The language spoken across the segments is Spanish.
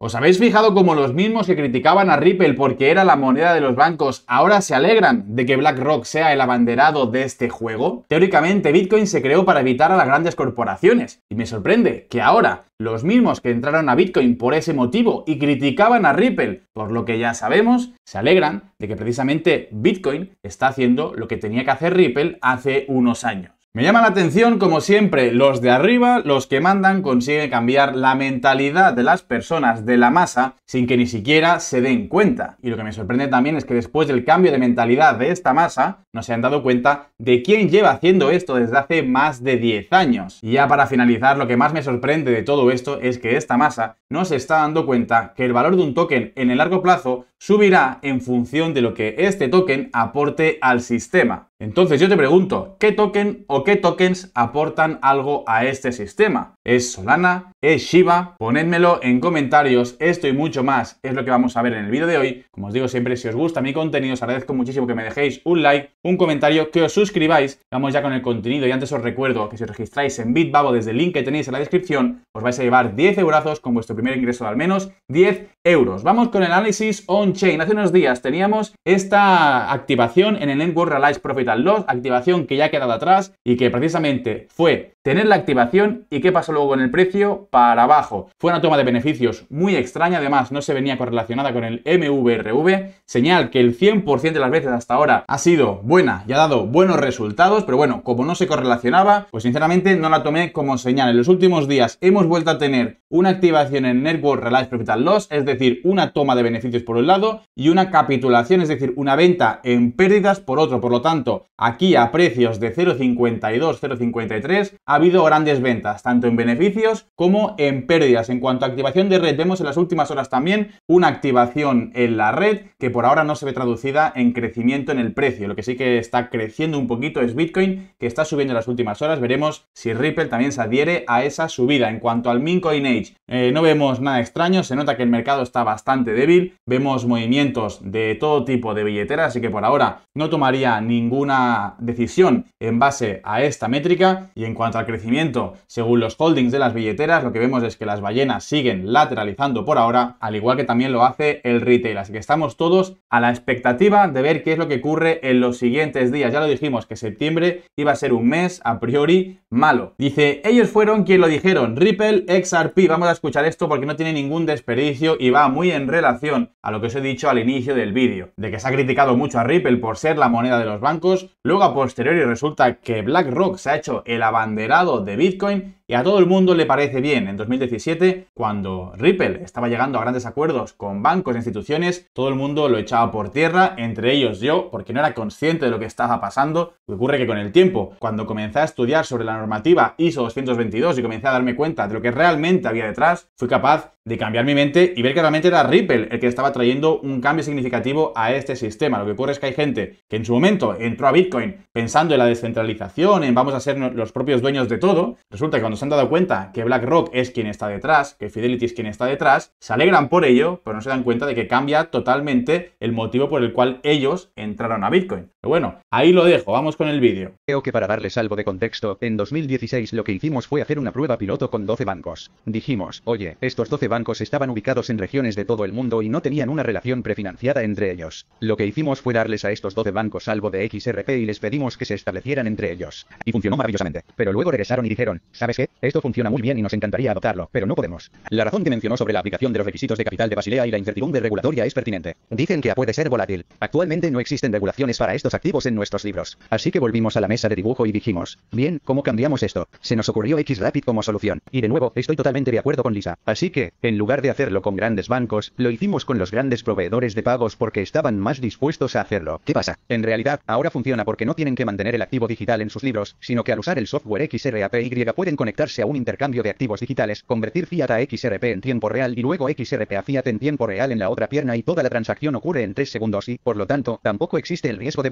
¿Os habéis fijado cómo los mismos que criticaban a Ripple porque era la moneda de los bancos ahora se alegran de que BlackRock sea el abanderado de este juego? Teóricamente Bitcoin se creó para evitar a las grandes corporaciones y me sorprende que ahora los mismos que entraron a Bitcoin por ese motivo y criticaban a Ripple por lo que ya sabemos, se alegran de que precisamente Bitcoin está haciendo lo que tenía que hacer Ripple hace unos años. Me llama la atención, como siempre, los de arriba, los que mandan, consiguen cambiar la mentalidad de las personas, de la masa, sin que ni siquiera se den cuenta. Y lo que me sorprende también es que después del cambio de mentalidad de esta masa, no se han dado cuenta de quién lleva haciendo esto desde hace más de 10 años. Y ya para finalizar, lo que más me sorprende de todo esto es que esta masa no se está dando cuenta que el valor de un token en el largo plazo subirá en función de lo que este token aporte al sistema. Entonces yo te pregunto, ¿qué token o qué tokens aportan algo a este sistema? ¿Es Solana? ¿Es Shiba? Ponedmelo en comentarios, esto y mucho más es lo que vamos a ver en el vídeo de hoy. Como os digo siempre, si os gusta mi contenido, os agradezco muchísimo que me dejéis un like, un comentario, que os suscribáis suscribáis, vamos ya con el contenido y antes os recuerdo que si os registráis en Bitbabo desde el link que tenéis en la descripción, os vais a llevar 10 euros con vuestro primer ingreso de al menos 10 euros. Vamos con el análisis on-chain. Hace unos días teníamos esta activación en el Network Realize Profit and Loss, activación que ya ha quedado atrás y que precisamente fue tener la activación y qué pasó luego con el precio para abajo. Fue una toma de beneficios muy extraña, además no se venía correlacionada con el MVRV, señal que el 100% de las veces hasta ahora ha sido buena y ha dado buenos resultados, pero bueno, como no se correlacionaba, pues sinceramente no la tomé como señal. En los últimos días hemos vuelto a tener una activación en Network Realized Profit and Loss, es decir, una toma de beneficios por un lado y una capitulación, es decir, una venta en pérdidas por otro. Por lo tanto, aquí a precios de 0,52, 0,53 ha habido grandes ventas, tanto en beneficios como en pérdidas. En cuanto a activación de red, vemos en las últimas horas también una activación en la red que por ahora no se ve traducida en crecimiento en el precio. Lo que sí que está creciendo un poquito es Bitcoin, que está subiendo en las últimas horas. Veremos si Ripple también se adhiere a esa subida. En cuanto al Mincoin Age, eh, no vemos nada extraño. Se nota que el mercado está bastante débil. Vemos movimientos de todo tipo de billeteras, así que por ahora no tomaría ninguna decisión en base a esta métrica. Y en cuanto al crecimiento, según los holdings de las billeteras, lo que vemos es que las ballenas siguen lateralizando por ahora, al igual que también lo hace el retail. Así que estamos todos a la expectativa de ver qué es lo que ocurre en los siguientes días. Ya lo dijimos que septiembre iba a ser un mes a priori malo. Dice, ellos fueron quien lo dijeron, Ripple XRP. Vamos a escuchar esto porque no tiene ningún desperdicio y va muy en relación a lo que os he dicho al inicio del vídeo, de que se ha criticado mucho a Ripple por ser la moneda de los bancos, luego a posteriori resulta que BlackRock se ha hecho el abanderado de Bitcoin y a todo el mundo le parece bien. En 2017, cuando Ripple estaba llegando a grandes acuerdos con bancos e instituciones, todo el mundo lo echaba por tierra, entre ellos yo, porque no era consciente de lo que estaba pasando. Me ocurre que con el tiempo, cuando comencé a estudiar sobre la normativa ISO 222 y comencé a darme cuenta de lo que realmente había detrás, fui capaz de cambiar mi mente y ver que realmente era Ripple el que estaba trayendo un cambio significativo a este sistema. Lo que ocurre es que hay gente que en su momento entró a Bitcoin pensando en la descentralización, en vamos a ser los propios dueños de todo. Resulta que cuando se han dado cuenta que BlackRock es quien está detrás, que Fidelity es quien está detrás, se alegran por ello, pero no se dan cuenta de que cambia totalmente el motivo por el cual ellos entraron a Bitcoin bueno, ahí lo dejo, vamos con el vídeo. Creo que para darles algo de contexto, en 2016 lo que hicimos fue hacer una prueba piloto con 12 bancos. Dijimos, oye, estos 12 bancos estaban ubicados en regiones de todo el mundo y no tenían una relación prefinanciada entre ellos. Lo que hicimos fue darles a estos 12 bancos salvo de XRP y les pedimos que se establecieran entre ellos. Y funcionó maravillosamente. Pero luego regresaron y dijeron, ¿sabes qué? Esto funciona muy bien y nos encantaría adoptarlo, pero no podemos. La razón que mencionó sobre la aplicación de los requisitos de capital de Basilea y la incertidumbre regulatoria es pertinente. Dicen que puede ser volátil. Actualmente no existen regulaciones para estos activos en nuestros libros. Así que volvimos a la mesa de dibujo y dijimos, bien, ¿cómo cambiamos esto? Se nos ocurrió XRapid como solución. Y de nuevo, estoy totalmente de acuerdo con Lisa. Así que, en lugar de hacerlo con grandes bancos, lo hicimos con los grandes proveedores de pagos porque estaban más dispuestos a hacerlo. ¿Qué pasa? En realidad, ahora funciona porque no tienen que mantener el activo digital en sus libros, sino que al usar el software XRAPY pueden conectarse a un intercambio de activos digitales, convertir fiat a XRP en tiempo real y luego XRP a fiat en tiempo real en la otra pierna y toda la transacción ocurre en 3 segundos y, por lo tanto, tampoco existe el riesgo de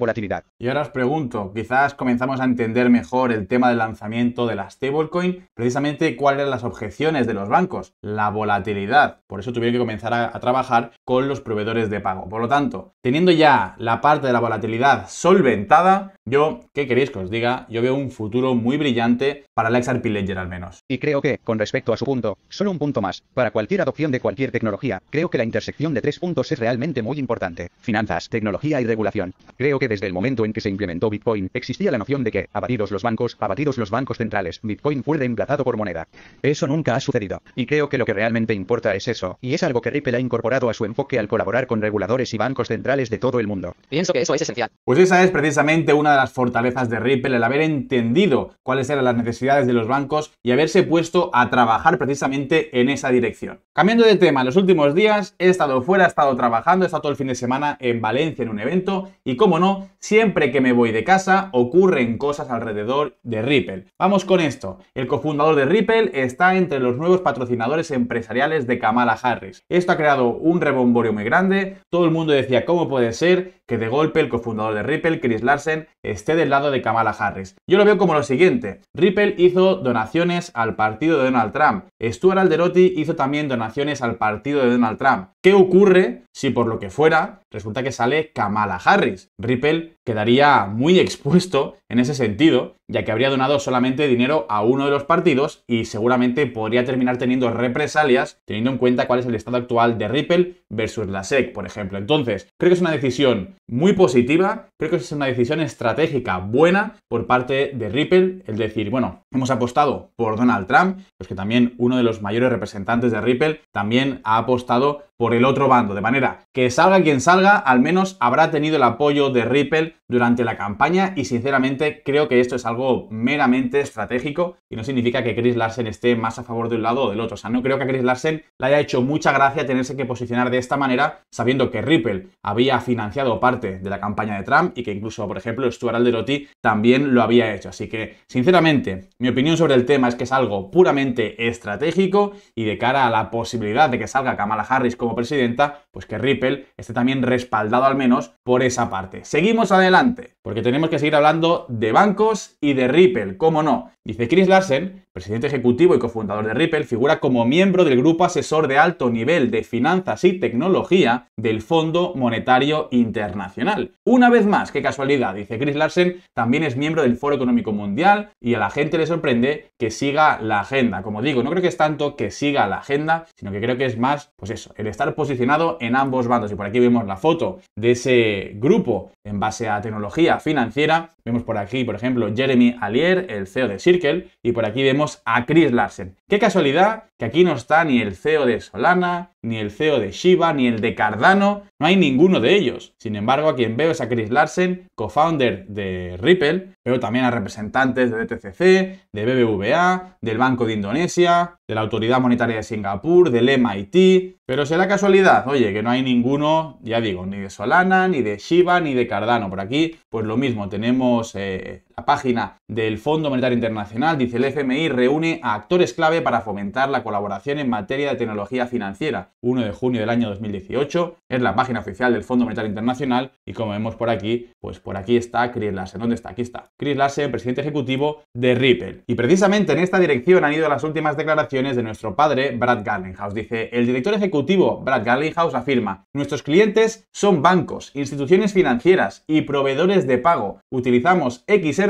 y ahora os pregunto, quizás comenzamos a entender mejor el tema del lanzamiento de las stablecoin, precisamente cuáles eran las objeciones de los bancos, la volatilidad. Por eso tuvieron que comenzar a trabajar con los proveedores de pago. Por lo tanto, teniendo ya la parte de la volatilidad solventada, yo, ¿qué queréis que os diga? Yo veo un futuro muy brillante para Alex XRP al menos. Y creo que, con respecto a su punto, solo un punto más, para cualquier adopción de cualquier tecnología, creo que la intersección de tres puntos es realmente muy importante. Finanzas, tecnología y regulación. Creo que desde el momento en que se implementó Bitcoin, existía la noción de que, abatidos los bancos, abatidos los bancos centrales, Bitcoin fue reemplazado por moneda. Eso nunca ha sucedido. Y creo que lo que realmente importa es eso, y es algo que Ripple ha incorporado a su enfoque al colaborar con reguladores y bancos centrales de todo el mundo. Pienso que eso es esencial. Pues esa es precisamente una las fortalezas de Ripple, el haber entendido cuáles eran las necesidades de los bancos y haberse puesto a trabajar precisamente en esa dirección. Cambiando de tema, en los últimos días he estado fuera, he estado trabajando, he estado todo el fin de semana en Valencia en un evento y como no, siempre que me voy de casa ocurren cosas alrededor de Ripple. Vamos con esto. El cofundador de Ripple está entre los nuevos patrocinadores empresariales de Kamala Harris. Esto ha creado un rebomborio muy grande. Todo el mundo decía, ¿cómo puede ser que de golpe el cofundador de Ripple, Chris Larsen, esté del lado de Kamala Harris. Yo lo veo como lo siguiente. Ripple hizo donaciones al partido de Donald Trump. Stuart Alderotti hizo también donaciones al partido de Donald Trump. ¿Qué ocurre si por lo que fuera resulta que sale Kamala Harris? Ripple quedaría muy expuesto en ese sentido, ya que habría donado solamente dinero a uno de los partidos y seguramente podría terminar teniendo represalias teniendo en cuenta cuál es el estado actual de Ripple versus la SEC, por ejemplo. Entonces, creo que es una decisión muy positiva, creo que es una decisión estratégica buena por parte de Ripple, el decir, bueno, hemos apostado por Donald Trump, pues que también uno de los mayores representantes de Ripple también ha apostado por el otro bando. De manera que salga quien salga, al menos habrá tenido el apoyo de Ripple durante la campaña y sinceramente creo que esto es algo meramente estratégico y no significa que Chris Larsen esté más a favor de un lado o del otro. O sea, no creo que a Chris Larsen le haya hecho mucha gracia tenerse que posicionar de esta manera sabiendo que Ripple había financiado parte de la campaña de Trump y que incluso, por ejemplo, Stuart Alderotti también lo había hecho. Así que, sinceramente, mi opinión sobre el tema es que es algo puramente estratégico y de cara a la posibilidad de que salga Kamala Harris como presidenta, pues que Ripple esté también respaldado al menos por esa parte. Seguimos adelante, porque tenemos que seguir hablando de bancos y de Ripple, ¿cómo no? Dice Chris Larsen, presidente ejecutivo y cofundador de Ripple, figura como miembro del grupo asesor de alto nivel de finanzas y tecnología del Fondo Monetario Internacional. Una vez más, qué casualidad, dice Chris Larsen, también es miembro del Foro Económico Mundial y a la gente le sorprende que siga la agenda. Como digo, no creo que es tanto que siga la agenda, sino que creo que es más, pues eso, el estar posicionado en ambos bandos. Y por aquí vemos la foto de ese grupo en base a tecnología financiera Vemos por aquí, por ejemplo, Jeremy Allier, el CEO de Circle, y por aquí vemos a Chris Larsen. Qué casualidad que aquí no está ni el CEO de Solana, ni el CEO de Shiba, ni el de Cardano, no hay ninguno de ellos. Sin embargo, a quien veo es a Chris Larsen, cofounder de Ripple, pero también a representantes de DTCC, de BBVA, del Banco de Indonesia, de la Autoridad Monetaria de Singapur, del MIT. Pero será casualidad, oye, que no hay ninguno, ya digo, ni de Solana, ni de Shiba, ni de Cardano. Por aquí, pues lo mismo, tenemos eh, la página del Fondo Monetario Internacional dice el FMI reúne a actores clave para fomentar la colaboración en materia de tecnología financiera. 1 de junio del año 2018 es la página oficial del Fondo Monetario Internacional y como vemos por aquí, pues por aquí está Chris Larsen. ¿Dónde está? Aquí está. Chris Larsen, presidente ejecutivo de Ripple. Y precisamente en esta dirección han ido las últimas declaraciones de nuestro padre Brad Garlinghouse. Dice, el director ejecutivo Brad Garlinghouse afirma, nuestros clientes son bancos, instituciones financieras y proveedores de pago. Utilizamos XM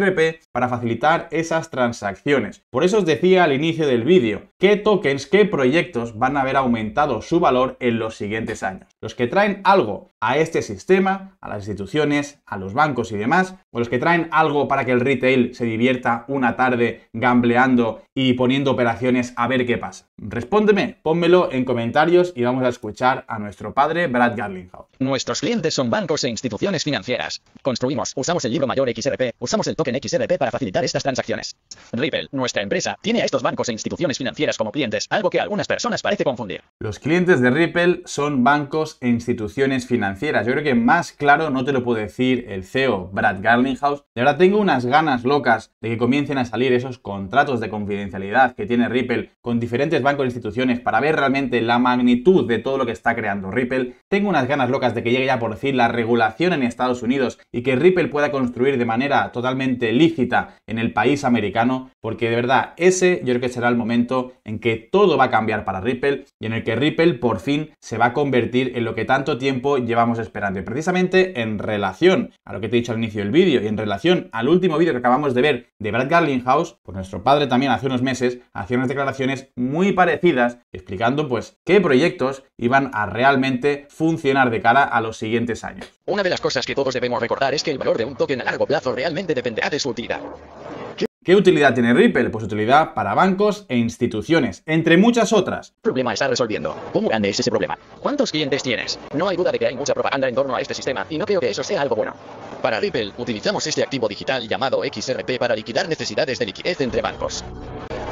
para facilitar esas transacciones. Por eso os decía al inicio del vídeo qué tokens, qué proyectos van a haber aumentado su valor en los siguientes años los que traen algo a este sistema, a las instituciones, a los bancos y demás, o los que traen algo para que el retail se divierta una tarde gambleando y poniendo operaciones a ver qué pasa? Respóndeme, pónmelo en comentarios y vamos a escuchar a nuestro padre Brad Garlinghouse. Nuestros clientes son bancos e instituciones financieras. Construimos, usamos el libro mayor XRP, usamos el token XRP para facilitar estas transacciones. Ripple, nuestra empresa, tiene a estos bancos e instituciones financieras como clientes, algo que a algunas personas parece confundir. Los clientes de Ripple son bancos e instituciones financieras. Yo creo que más claro no te lo puede decir el CEO Brad Garlinghouse. De verdad tengo unas ganas locas de que comiencen a salir esos contratos de confidencialidad que tiene Ripple con diferentes bancos e instituciones para ver realmente la magnitud de todo lo que está creando Ripple. Tengo unas ganas locas de que llegue ya por fin la regulación en Estados Unidos y que Ripple pueda construir de manera totalmente lícita en el país americano, porque de verdad ese yo creo que será el momento en que todo va a cambiar para Ripple y en el que Ripple por fin se va a convertir en lo que tanto tiempo llevamos esperando. Y precisamente en relación a lo que te he dicho al inicio del vídeo y en relación al último vídeo que acabamos de ver de Brad Garlinghouse, pues nuestro padre también hace unos meses hacía unas declaraciones muy parecidas explicando pues qué proyectos iban a realmente funcionar de cara a los siguientes años. Una de las cosas que todos debemos recordar es que el valor de un token a largo plazo realmente dependerá de su utilidad. ¿Qué utilidad tiene Ripple? Pues utilidad para bancos e instituciones, entre muchas otras. Problema está resolviendo. ¿Cómo grande es ese problema? ¿Cuántos clientes tienes? No hay duda de que hay mucha propaganda en torno a este sistema y no creo que eso sea algo bueno. Para Ripple, utilizamos este activo digital llamado XRP para liquidar necesidades de liquidez entre bancos.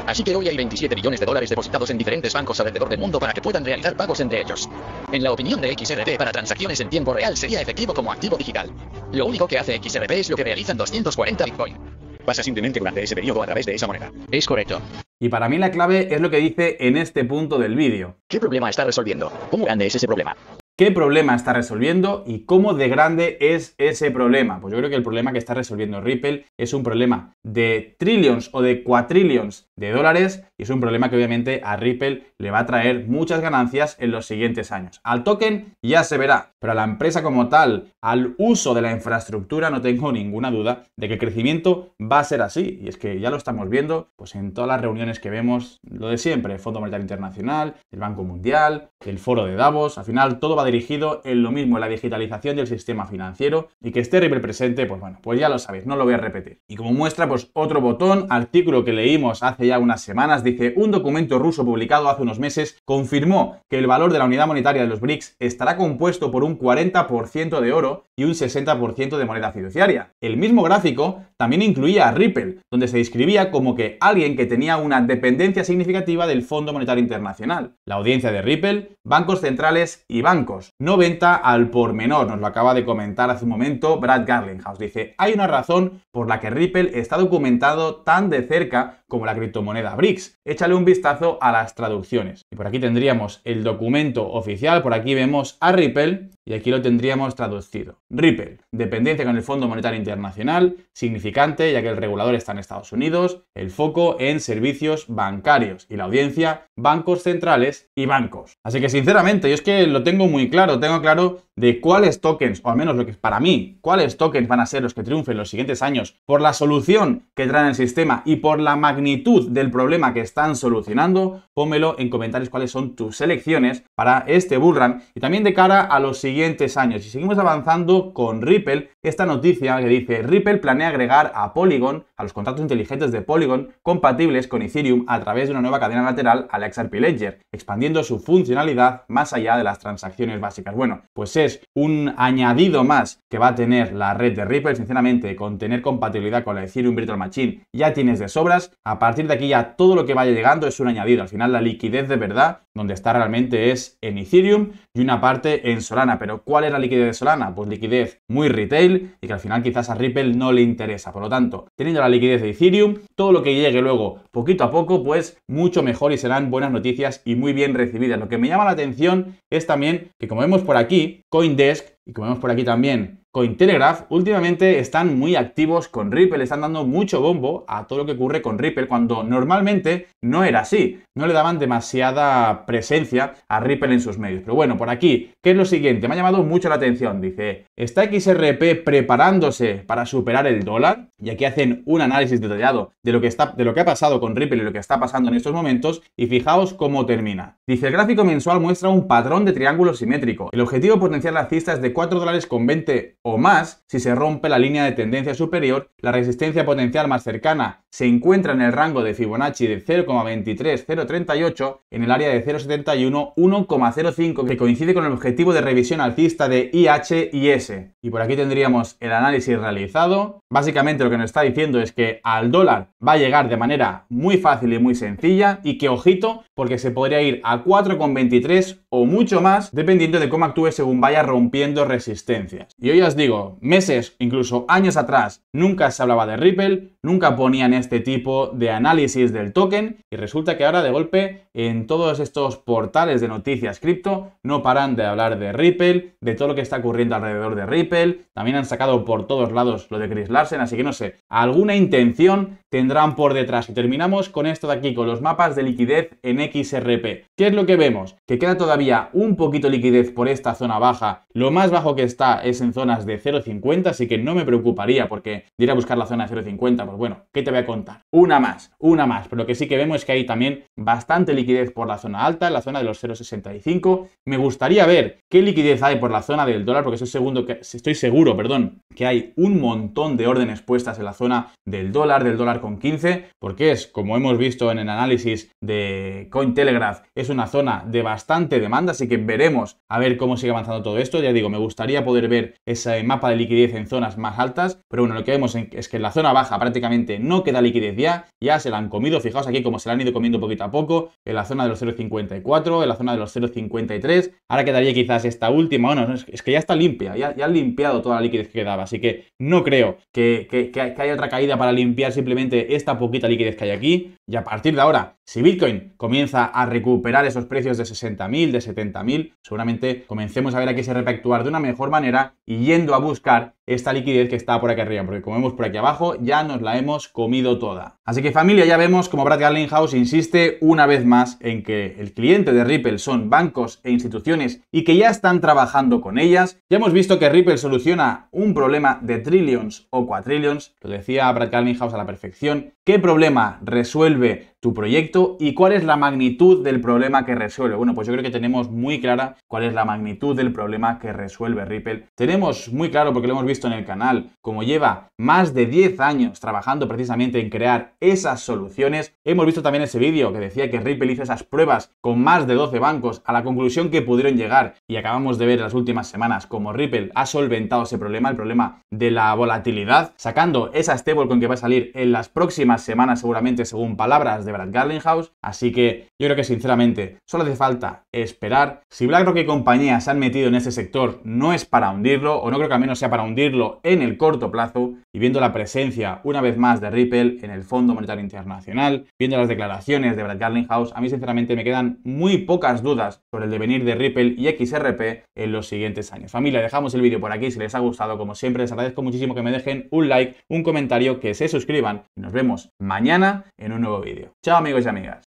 Así que hoy hay 27 billones de dólares depositados en diferentes bancos alrededor del mundo para que puedan realizar pagos entre ellos. En la opinión de XRP para transacciones en tiempo real sería efectivo como activo digital. Lo único que hace XRP es lo que realizan 240 Bitcoin pasa simplemente durante ese periodo a través de esa moneda. Es correcto. Y para mí la clave es lo que dice en este punto del vídeo. ¿Qué problema está resolviendo? ¿Cómo grande es ese problema? ¿Qué problema está resolviendo y cómo de grande es ese problema? Pues yo creo que el problema que está resolviendo Ripple es un problema de trillions o de cuatrillions de dólares y es un problema que obviamente a Ripple le va a traer muchas ganancias en los siguientes años. Al token ya se verá, pero a la empresa como tal, al uso de la infraestructura, no tengo ninguna duda de que el crecimiento va a ser así. Y es que ya lo estamos viendo pues en todas las reuniones que vemos, lo de siempre, el Fondo Monetario Internacional, el Banco Mundial, el Foro de Davos, al final todo va dirigido en lo mismo, en la digitalización del sistema financiero y que esté represente presente, pues bueno, pues ya lo sabéis, no lo voy a repetir. Y como muestra, pues otro botón, artículo que leímos hace ya unas semanas, dice un documento ruso publicado hace meses, confirmó que el valor de la unidad monetaria de los BRICS estará compuesto por un 40% de oro y un 60% de moneda fiduciaria. El mismo gráfico también incluía a Ripple, donde se describía como que alguien que tenía una dependencia significativa del Fondo Monetario Internacional. La audiencia de Ripple, bancos centrales y bancos. No venta al por menor, nos lo acaba de comentar hace un momento Brad Garlinghouse. Dice, hay una razón por la que Ripple está documentado tan de cerca como la criptomoneda BRICS. Échale un vistazo a las traducciones. Y por aquí tendríamos el documento oficial, por aquí vemos a Ripple y aquí lo tendríamos traducido. Ripple, dependencia con el Fondo Monetario Internacional, significante ya que el regulador está en Estados Unidos, el foco en servicios bancarios y la audiencia bancos centrales y bancos. Así que sinceramente, yo es que lo tengo muy claro, tengo claro de cuáles tokens, o al menos lo que es para mí, cuáles tokens van a ser los que triunfen los siguientes años por la solución que traen el sistema y por la magnitud del problema que están solucionando, pónmelo en comentarios cuáles son tus selecciones para este run y también de cara a los siguientes años. Y seguimos avanzando con Ripple, esta noticia que dice Ripple planea agregar a Polygon, a los contratos inteligentes de Polygon, compatibles con Ethereum a través de una nueva cadena lateral la XRP Ledger, expandiendo su funcionalidad más allá de las transacciones básicas. Bueno, pues es un añadido más que va a tener la red de Ripple, sinceramente, con tener compatibilidad con la Ethereum Virtual Machine ya tienes de sobras. A partir de aquí ya todo lo que vaya llegando es un añadido. Al final la liquidez de verdad, donde está realmente es en Ethereum y una parte en Solana. Pero ¿cuál es la liquidez de Solana? Pues liquidez muy retail y que al final quizás a Ripple no le interesa. Por lo tanto, teniendo la liquidez de Ethereum, todo lo que llegue luego poquito a poco, pues mucho mejor y serán buenas noticias y muy bien recibidas. Lo que me llama la atención es también que como vemos por aquí, Coindesk y como vemos por aquí también, Cointelegraph últimamente están muy activos con Ripple, están dando mucho bombo a todo lo que ocurre con Ripple cuando normalmente no era así, no le daban demasiada presencia a Ripple en sus medios. Pero bueno, por aquí, ¿qué es lo siguiente? Me ha llamado mucho la atención, dice, ¿está XRP preparándose para superar el dólar? Y aquí hacen un análisis detallado de lo que, está, de lo que ha pasado con Ripple y lo que está pasando en estos momentos y fijaos cómo termina. Dice, el gráfico mensual muestra un patrón de triángulo simétrico. El objetivo potencial alcista es de 4 dólares con 20 o más si se rompe la línea de tendencia superior, la resistencia potencial más cercana se encuentra en el rango de Fibonacci de 0,23038 en el área de 0,71 1,05 que coincide con el objetivo de revisión alcista de IH y S. Y por aquí tendríamos el análisis realizado. Básicamente lo que nos está diciendo es que al dólar va a llegar de manera muy fácil y muy sencilla y que ojito porque se podría ir a 4,23 o mucho más dependiendo de cómo actúe según vaya rompiendo resistencias. Y hoy os digo, meses, incluso años atrás, nunca se hablaba de Ripple, nunca ponían este tipo de análisis del token y resulta que ahora de golpe en todos estos portales de noticias cripto no paran de hablar de Ripple, de todo lo que está ocurriendo alrededor de Ripple, también han sacado por todos lados lo de Chris Larsen, así que no sé, alguna intención tendrán por detrás. Y terminamos con esto de aquí, con los mapas de liquidez en XRP. ¿Qué es lo que vemos? Que queda todavía un poquito de liquidez por esta zona baja. Lo más bajo que está es en zonas de 0.50, así que no me preocuparía porque diré a buscar la zona de 0.50, bueno, ¿qué te voy a contar? Una más, una más. Pero lo que sí que vemos es que hay también bastante liquidez por la zona alta, en la zona de los 0,65. Me gustaría ver qué liquidez hay por la zona del dólar, porque estoy, segundo que, estoy seguro perdón, que hay un montón de órdenes puestas en la zona del dólar, del dólar con 15, porque es, como hemos visto en el análisis de Cointelegraph, es una zona de bastante demanda, así que veremos a ver cómo sigue avanzando todo esto. Ya digo, me gustaría poder ver ese mapa de liquidez en zonas más altas, pero bueno, lo que vemos es que en la zona baja prácticamente no queda liquidez ya, ya se la han comido, fijaos aquí como se la han ido comiendo poquito a poco, en la zona de los 0,54, en la zona de los 0,53, ahora quedaría quizás esta última, bueno, es que ya está limpia, ya, ya han limpiado toda la liquidez que quedaba, así que no creo que, que, que haya otra caída para limpiar simplemente esta poquita liquidez que hay aquí, y a partir de ahora si Bitcoin comienza a recuperar esos precios de 60.000, de 70.000, seguramente comencemos a ver aquí qué se repactuar de una mejor manera y yendo a buscar esta liquidez que está por aquí arriba, porque como vemos por aquí abajo ya nos la hemos comido toda. Así que familia, ya vemos como Brad Garlinghouse insiste una vez más en que el cliente de Ripple son bancos e instituciones y que ya están trabajando con ellas. Ya hemos visto que Ripple soluciona un problema de trillions o cuatrillions, lo decía Brad Garlinghouse a la perfección. ¿Qué problema resuelve tu proyecto y cuál es la magnitud del problema que resuelve. Bueno, pues yo creo que tenemos muy clara cuál es la magnitud del problema que resuelve Ripple. Tenemos muy claro, porque lo hemos visto en el canal, como lleva más de 10 años trabajando precisamente en crear esas soluciones. Hemos visto también ese vídeo que decía que Ripple hizo esas pruebas con más de 12 bancos a la conclusión que pudieron llegar y acabamos de ver en las últimas semanas cómo Ripple ha solventado ese problema, el problema de la volatilidad, sacando esa stablecoin que va a salir en las próximas semanas seguramente según palabras de Brad Garlinghouse. Así que yo creo que sinceramente solo hace falta esperar. Si BlackRock y compañías se han metido en este sector, no es para hundirlo, o no creo que al menos sea para hundirlo en el corto plazo, y viendo la presencia una vez más de Ripple en el Fondo Monetario Internacional, viendo las declaraciones de Brad Garlinghouse, a mí sinceramente me quedan muy pocas dudas sobre el devenir de Ripple y XRP en los siguientes años. Familia, dejamos el vídeo por aquí, si les ha gustado, como siempre, les agradezco muchísimo que me dejen un like, un comentario, que se suscriban y nos vemos mañana en un nuevo vídeo. Chao amigos y amigas.